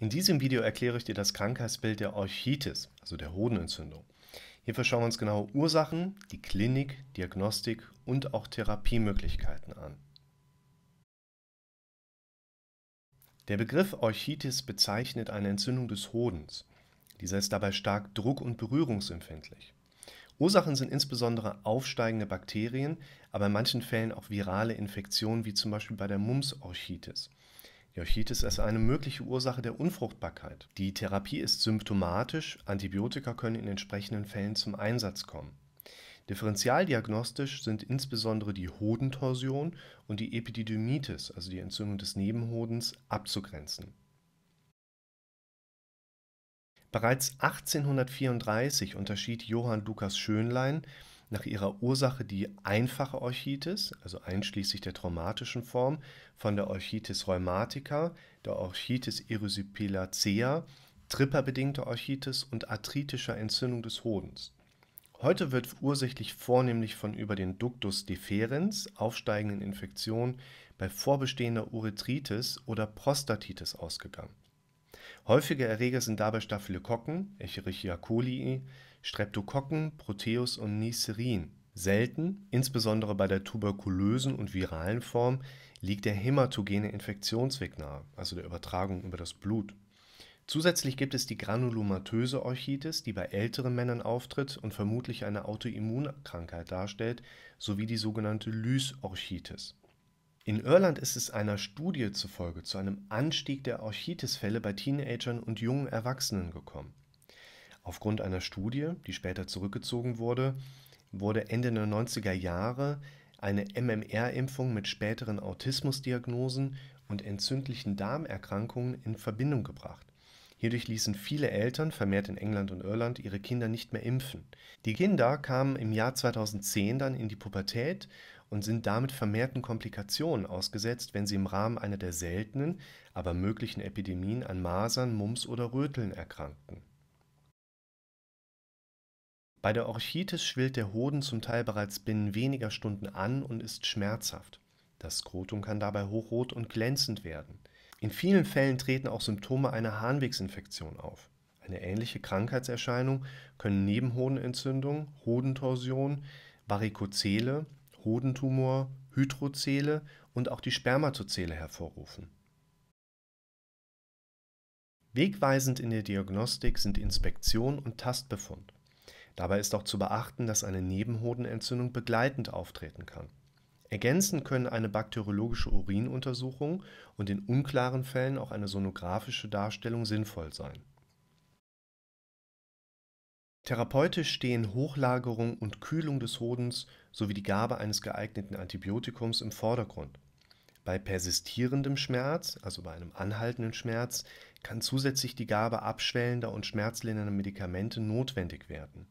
In diesem Video erkläre ich dir das Krankheitsbild der Orchitis, also der Hodenentzündung. Hierfür schauen wir uns genaue Ursachen, die Klinik, Diagnostik und auch Therapiemöglichkeiten an. Der Begriff Orchitis bezeichnet eine Entzündung des Hodens. Dieser ist dabei stark druck- und berührungsempfindlich. Ursachen sind insbesondere aufsteigende Bakterien, aber in manchen Fällen auch virale Infektionen, wie zum Beispiel bei der Mumps-Orchitis. Jochitis ist also eine mögliche Ursache der Unfruchtbarkeit. Die Therapie ist symptomatisch, Antibiotika können in entsprechenden Fällen zum Einsatz kommen. Differentialdiagnostisch sind insbesondere die Hodentorsion und die Epididymitis, also die Entzündung des Nebenhodens, abzugrenzen. Bereits 1834 unterschied Johann Lukas Schönlein nach ihrer Ursache die einfache Orchitis, also einschließlich der traumatischen Form, von der Orchitis rheumatica, der Orchitis erysipelacea, tripperbedingter Orchitis und arthritischer Entzündung des Hodens. Heute wird ursächlich vornehmlich von über den Ductus deferens aufsteigenden Infektionen bei vorbestehender Urethritis oder Prostatitis ausgegangen. Häufige Erreger sind dabei Staphylokokken (Escherichia coli), Streptokokken, Proteus und Neisserin. Selten, insbesondere bei der tuberkulösen und viralen Form, liegt der hämatogene Infektionsweg nahe also der (Übertragung über das Blut). Zusätzlich gibt es die granulomatöse Orchitis, die bei älteren Männern auftritt und vermutlich eine Autoimmunkrankheit darstellt, sowie die sogenannte Lysorchitis in Irland ist es einer Studie zufolge zu einem Anstieg der Orchitis-Fälle bei Teenagern und jungen Erwachsenen gekommen. Aufgrund einer Studie, die später zurückgezogen wurde, wurde Ende der 90er Jahre eine MMR-Impfung mit späteren Autismusdiagnosen und entzündlichen Darmerkrankungen in Verbindung gebracht. Hierdurch ließen viele Eltern, vermehrt in England und Irland, ihre Kinder nicht mehr impfen. Die Kinder kamen im Jahr 2010 dann in die Pubertät und sind damit vermehrten Komplikationen ausgesetzt, wenn sie im Rahmen einer der seltenen, aber möglichen Epidemien an Masern, Mumps oder Röteln erkrankten. Bei der Orchitis schwillt der Hoden zum Teil bereits binnen weniger Stunden an und ist schmerzhaft. Das Skrotum kann dabei hochrot und glänzend werden. In vielen Fällen treten auch Symptome einer Harnwegsinfektion auf. Eine ähnliche Krankheitserscheinung können Nebenhodenentzündung, Hodentorsion, Varikozele, Hodentumor, Hydrozele und auch die Spermatozele hervorrufen. Wegweisend in der Diagnostik sind Inspektion und Tastbefund. Dabei ist auch zu beachten, dass eine Nebenhodenentzündung begleitend auftreten kann. Ergänzen können eine bakteriologische Urinuntersuchung und in unklaren Fällen auch eine sonografische Darstellung sinnvoll sein. Therapeutisch stehen Hochlagerung und Kühlung des Hodens sowie die Gabe eines geeigneten Antibiotikums im Vordergrund. Bei persistierendem Schmerz, also bei einem anhaltenden Schmerz, kann zusätzlich die Gabe abschwellender und schmerzlindernder Medikamente notwendig werden.